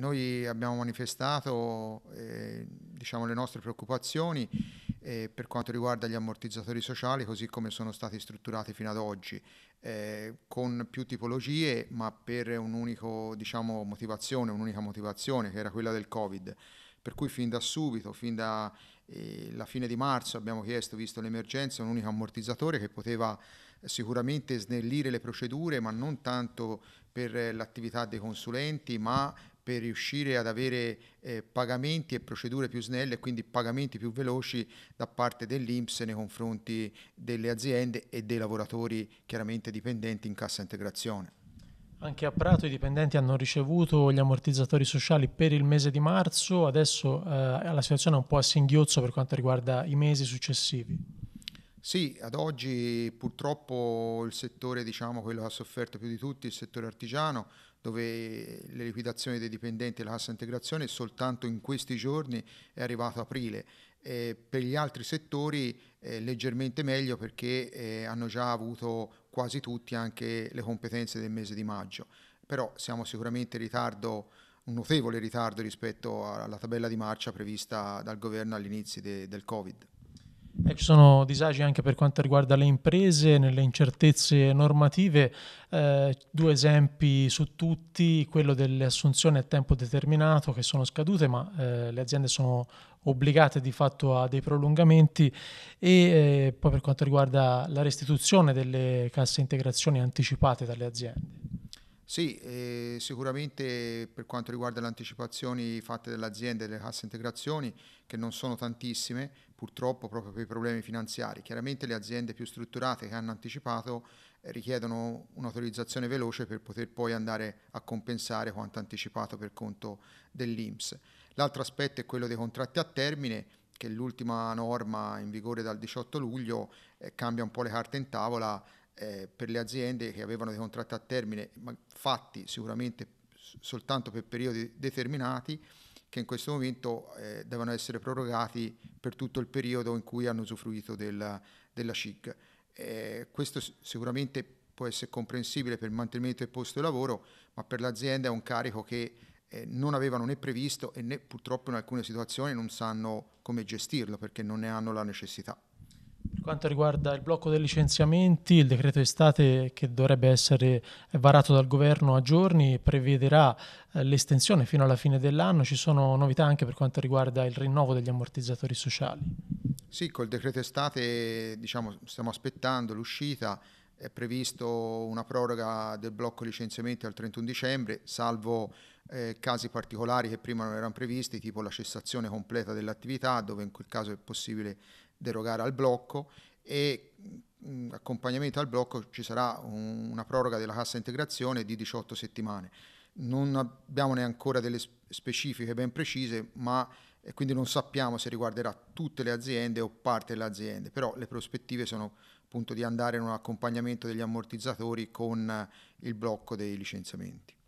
Noi abbiamo manifestato eh, diciamo, le nostre preoccupazioni eh, per quanto riguarda gli ammortizzatori sociali così come sono stati strutturati fino ad oggi, eh, con più tipologie ma per un'unica diciamo, motivazione, un'unica motivazione che era quella del Covid. Per cui fin da subito, fin dalla eh, fine di marzo abbiamo chiesto, visto l'emergenza, un unico ammortizzatore che poteva sicuramente snellire le procedure, ma non tanto per eh, l'attività dei consulenti, ma per riuscire ad avere eh, pagamenti e procedure più snelle e quindi pagamenti più veloci da parte dell'Inps nei confronti delle aziende e dei lavoratori chiaramente dipendenti in cassa integrazione. Anche a Prato i dipendenti hanno ricevuto gli ammortizzatori sociali per il mese di marzo, adesso eh, la situazione è un po' a singhiozzo per quanto riguarda i mesi successivi. Sì, ad oggi purtroppo il settore, diciamo, quello che ha sofferto più di tutti, il settore artigiano, dove le liquidazioni dei dipendenti e la cassa integrazione soltanto in questi giorni è arrivato aprile. Eh, per gli altri settori eh, leggermente meglio perché eh, hanno già avuto quasi tutti anche le competenze del mese di maggio, però siamo sicuramente in ritardo un notevole ritardo rispetto alla tabella di marcia prevista dal governo all'inizio de, del Covid. E ci sono disagi anche per quanto riguarda le imprese, nelle incertezze normative. Eh, due esempi su tutti, quello delle assunzioni a tempo determinato che sono scadute, ma eh, le aziende sono obbligate di fatto a dei prolungamenti e eh, poi per quanto riguarda la restituzione delle casse integrazioni anticipate dalle aziende. Sì, eh, sicuramente per quanto riguarda le anticipazioni fatte dall'azienda e delle casse integrazioni, che non sono tantissime, purtroppo proprio per i problemi finanziari. Chiaramente le aziende più strutturate che hanno anticipato eh, richiedono un'autorizzazione veloce per poter poi andare a compensare quanto anticipato per conto dell'Inps. L'altro aspetto è quello dei contratti a termine, che l'ultima norma in vigore dal 18 luglio eh, cambia un po' le carte in tavola eh, per le aziende che avevano dei contratti a termine fatti sicuramente soltanto per periodi determinati che in questo momento eh, devono essere prorogati per tutto il periodo in cui hanno usufruito della, della CIG. Eh, questo sicuramente può essere comprensibile per il mantenimento del posto di lavoro, ma per l'azienda è un carico che eh, non avevano né previsto e né purtroppo in alcune situazioni non sanno come gestirlo perché non ne hanno la necessità. Per quanto riguarda il blocco dei licenziamenti, il decreto estate che dovrebbe essere varato dal governo a giorni prevederà eh, l'estensione fino alla fine dell'anno. Ci sono novità anche per quanto riguarda il rinnovo degli ammortizzatori sociali. Sì, col decreto estate diciamo, stiamo aspettando l'uscita, è previsto una proroga del blocco licenziamenti al 31 dicembre, salvo eh, casi particolari che prima non erano previsti, tipo la cessazione completa dell'attività, dove in quel caso è possibile derogare al blocco e mh, accompagnamento al blocco ci sarà un, una proroga della cassa integrazione di 18 settimane. Non abbiamo neanche ancora delle specifiche ben precise, ma e quindi non sappiamo se riguarderà tutte le aziende o parte delle aziende, però le prospettive sono appunto di andare in un accompagnamento degli ammortizzatori con il blocco dei licenziamenti.